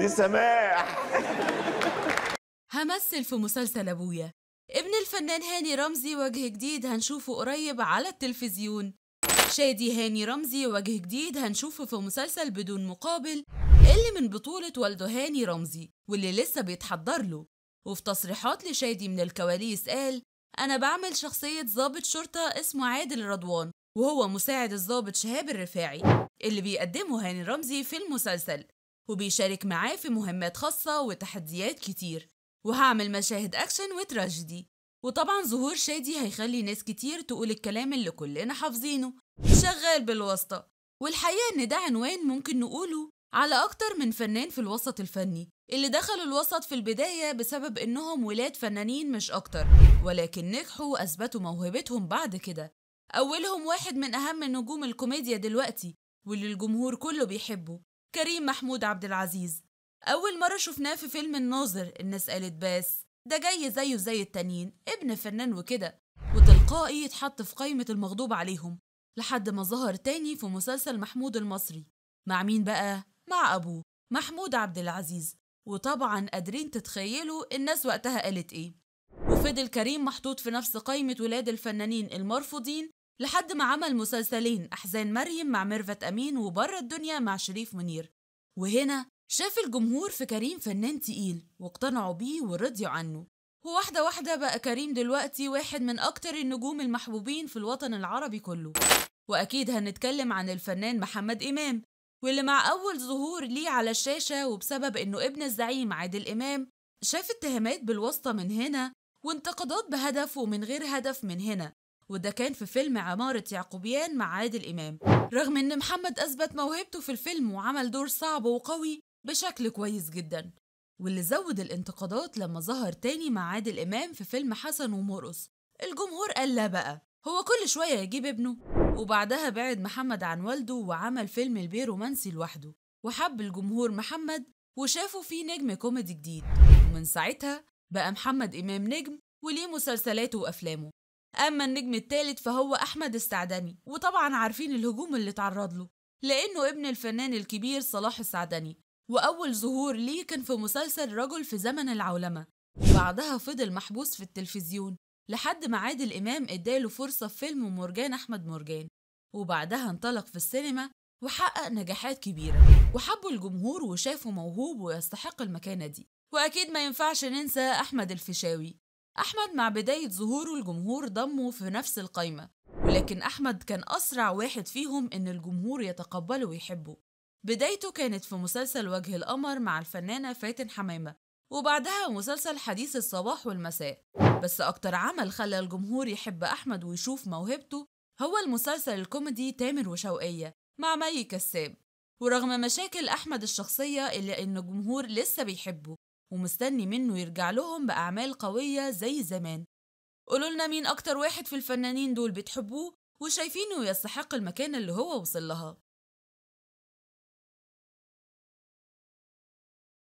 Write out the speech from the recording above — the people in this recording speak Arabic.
دي سماح همثل في مسلسل ابويا ابن الفنان هاني رمزي وجه جديد هنشوفه قريب على التلفزيون شادي هاني رمزي وجه جديد هنشوفه في مسلسل بدون مقابل اللي من بطولة والده هاني رمزي واللي لسه بيتحضر له وفي تصريحات لشادي من الكواليس قال أنا بعمل شخصية ضابط شرطة اسمه عادل رضوان وهو مساعد الضابط شهاب الرفاعي اللي بيقدمه هاني رمزي في المسلسل وبيشارك معاه في مهمات خاصة وتحديات كتير وهعمل مشاهد أكشن وتراجيدي وطبعا ظهور شادي هيخلي ناس كتير تقول الكلام اللي كلنا حافظينه شغال بالواسطة والحقيقة إن ده عنوان ممكن نقوله على أكتر من فنان في الوسط الفني اللي دخلوا الوسط في البداية بسبب إنهم ولاد فنانين مش أكتر ولكن نجحوا وأثبتوا موهبتهم بعد كده أولهم واحد من أهم نجوم الكوميديا دلوقتي واللي الجمهور كله بيحبه كريم محمود عبد العزيز أول مرة شفناه في فيلم الناظر الناس قالت بس ده جاي زيه زي التانيين ابن فنان وكده وتلقائي اتحط في قائمة المغضوب عليهم لحد ما ظهر تاني في مسلسل محمود المصري مع مين بقى؟ مع أبوه محمود عبد العزيز وطبعا قادرين تتخيلوا الناس وقتها قالت ايه وفضل كريم محطوط في نفس قائمة ولاد الفنانين المرفوضين لحد ما عمل مسلسلين أحزان مريم مع ميرفت أمين وبره الدنيا مع شريف منير وهنا شاف الجمهور في كريم فنان تقيل واقتنعوا بيه ورضيوا عنه وواحدة واحدة بقى كريم دلوقتي واحد من أكتر النجوم المحبوبين في الوطن العربي كله وأكيد هنتكلم عن الفنان محمد إمام واللي مع أول ظهور ليه على الشاشة وبسبب إنه ابن الزعيم عادل إمام شاف اتهامات بالواسطة من هنا وانتقادات بهدف ومن غير هدف من هنا وده كان في فيلم عمارة يعقوبيان مع عادل إمام رغم إن محمد أثبت موهبته في الفيلم وعمل دور صعب وقوي بشكل كويس جدا واللي زود الانتقادات لما ظهر تاني مع عادل إمام في فيلم حسن ومرقص الجمهور قال لا بقى هو كل شوية يجيب ابنه وبعدها بعد محمد عن والده وعمل فيلم البير رومانسي لوحده وحب الجمهور محمد وشافوا فيه نجم كوميدي جديد ومن ساعتها بقى محمد إمام نجم وليه مسلسلاته وأفلامه أما النجم التالت فهو أحمد السعدني وطبعا عارفين الهجوم اللي تعرض له لأنه ابن الفنان الكبير صلاح السعدني وأول ظهور ليه كان في مسلسل رجل في زمن العولمة بعدها فضل محبوس في التلفزيون لحد ما عادل إمام اداله فرصة في فيلم مرجان أحمد مرجان وبعدها انطلق في السينما وحقق نجاحات كبيرة وحبه الجمهور وشافه موهوب ويستحق المكانة دي وأكيد ما ينفعش ننسى أحمد الفيشاوي أحمد مع بداية ظهوره الجمهور ضمه في نفس القايمة ولكن أحمد كان أسرع واحد فيهم إن الجمهور يتقبله ويحبه بدايته كانت في مسلسل وجه القمر مع الفنانة فاتن حمامة وبعدها مسلسل حديث الصباح والمساء بس أكتر عمل خلى الجمهور يحب أحمد ويشوف موهبته هو المسلسل الكوميدي تامر وشوقية مع مي كساب ورغم مشاكل أحمد الشخصية إلا إن الجمهور لسه بيحبه ومستني منه يرجع لهم بأعمال قوية زي زمان قولولنا مين أكتر واحد في الفنانين دول بتحبوه وشايفينه يستحق المكان اللي هو وصل لها